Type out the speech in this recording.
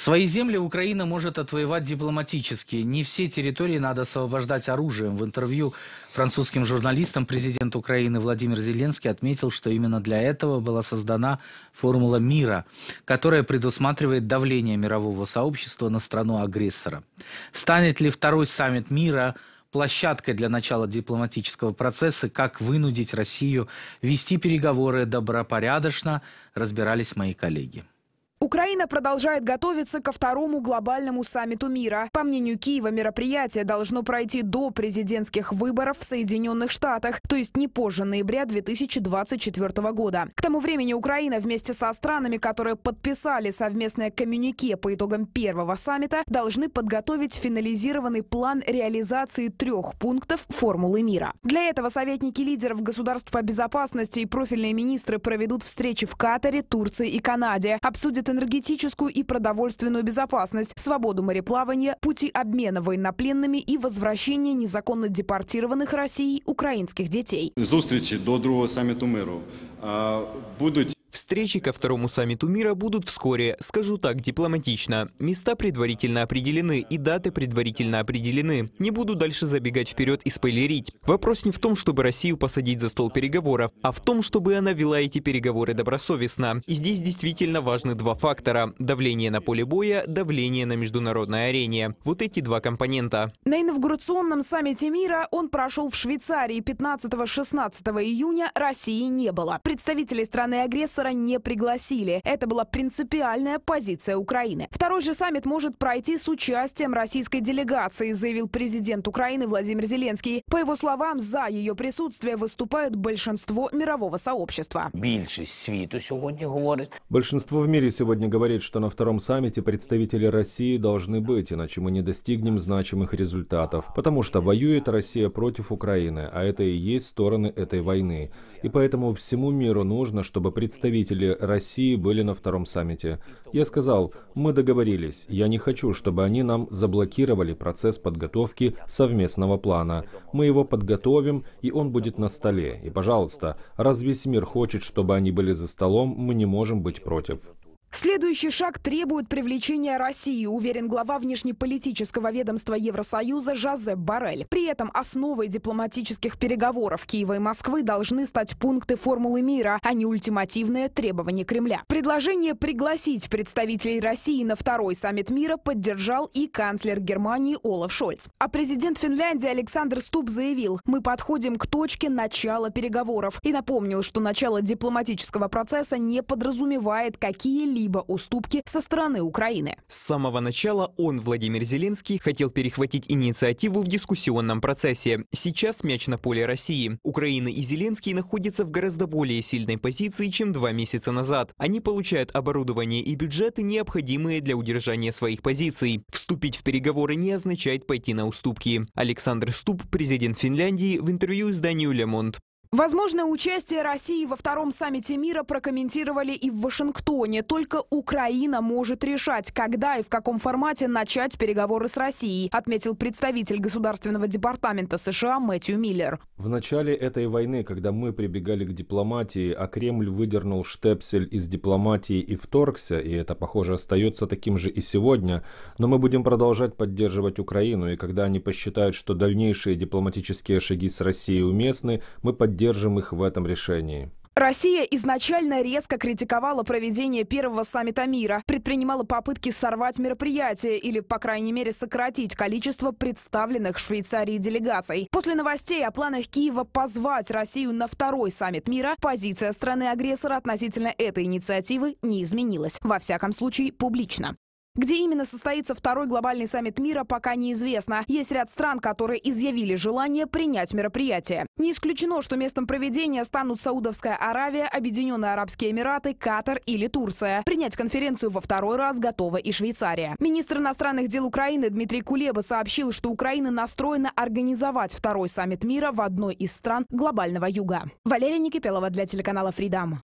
Свои земли Украина может отвоевать дипломатически. Не все территории надо освобождать оружием. В интервью французским журналистам президент Украины Владимир Зеленский отметил, что именно для этого была создана формула мира, которая предусматривает давление мирового сообщества на страну агрессора. Станет ли второй саммит мира площадкой для начала дипломатического процесса, как вынудить Россию вести переговоры добропорядочно, разбирались мои коллеги. Украина продолжает готовиться ко второму глобальному саммиту мира. По мнению Киева, мероприятие должно пройти до президентских выборов в Соединенных Штатах, то есть не позже ноября 2024 года. К тому времени Украина вместе со странами, которые подписали совместное коммюнике по итогам первого саммита, должны подготовить финализированный план реализации трех пунктов формулы мира. Для этого советники лидеров государств по безопасности и профильные министры проведут встречи в Катаре, Турции и Канаде, обсудят энергетическую и продовольственную безопасность, свободу мореплавания, пути обмена военнопленными и возвращение незаконно депортированных Россией украинских дітей. Зустрічі до другого саммита миру а, будут. Встречи ко второму саммиту мира будут вскоре, скажу так дипломатично. Места предварительно определены и даты предварительно определены. Не буду дальше забегать вперед и спойлерить. Вопрос не в том, чтобы Россию посадить за стол переговоров, а в том, чтобы она вела эти переговоры добросовестно. И здесь действительно важны два фактора – давление на поле боя, давление на международной арене. Вот эти два компонента. На инаугурационном саммите мира он прошел в Швейцарии 15-16 июня России не было. Представители страны-агрессора не пригласили. Это была принципиальная позиция Украины. Второй же саммит может пройти с участием российской делегации, заявил президент Украины Владимир Зеленский. По его словам, за ее присутствие выступает большинство мирового сообщества. Большинство в мире сегодня говорит, что на втором саммите представители России должны быть, иначе мы не достигнем значимых результатов. Потому что воюет Россия против Украины, а это и есть стороны этой войны. И поэтому всему миру нужно, чтобы представители представители России были на втором саммите. Я сказал, мы договорились, я не хочу, чтобы они нам заблокировали процесс подготовки совместного плана. Мы его подготовим, и он будет на столе. И, пожалуйста, раз весь мир хочет, чтобы они были за столом, мы не можем быть против. Следующий шаг требует привлечения России, уверен глава внешнеполитического ведомства Евросоюза Жозеп Барель. При этом основой дипломатических переговоров Киева и Москвы должны стать пункты формулы мира, а не ультимативные требования Кремля. Предложение пригласить представителей России на второй саммит мира поддержал и канцлер Германии Олаф Шольц. А президент Финляндии Александр Ступ заявил, мы подходим к точке начала переговоров и напомнил, что начало дипломатического процесса не подразумевает какие-либо какие-либо уступки со стороны Украины. С самого начала он, Владимир Зеленский, хотел перехватить инициативу в дискуссионном процессе. Сейчас мяч на поле России. Украина и Зеленский находятся в гораздо более сильной позиции, чем два месяца назад. Они получают оборудование и бюджеты, необходимые для удержания своих позиций. Вступить в переговоры не означает пойти на уступки. Александр Ступ, президент Финляндии, в интервью изданию «Ле Монт». Возможно, участие России во втором саммите мира прокомментировали и в Вашингтоне. Только Украина может решать, когда и в каком формате начать переговоры с Россией, отметил представитель Государственного департамента США Мэтью Миллер. В начале этой войны, когда мы прибегали к дипломатии, а Кремль выдернул штепсель из дипломатии и вторгся, и это, похоже, остается таким же и сегодня, но мы будем продолжать поддерживать Украину, и когда они посчитают, что дальнейшие дипломатические шаги с Россией уместны, мы поддержим поддержим их в этом решении. Россия изначально резко критиковала проведение первого саммита мира, предпринимала попытки сорвать мероприятие или, по крайней мере, сократить количество представленных в Швейцарии делегаций. После новостей о планах Киева позвать Россию на второй саммит мира, позиция страны-агрессора относительно этой инициативы не изменилась. Во всяком случае, публично. Где именно состоится второй глобальный саммит мира, пока неизвестно. Есть ряд стран, которые изъявили желание принять мероприятие. Не исключено, что местом проведения станут Саудовская Аравия, Объединенные Арабские Эмираты, Катар или Турция. Принять конференцию во второй раз готова и Швейцария. Министр иностранных дел Украины Дмитрий Кулеба сообщил, что Украина настроена организовать второй саммит мира в одной из стран глобального юга. Валерия Никипелова для телеканала «Фридам».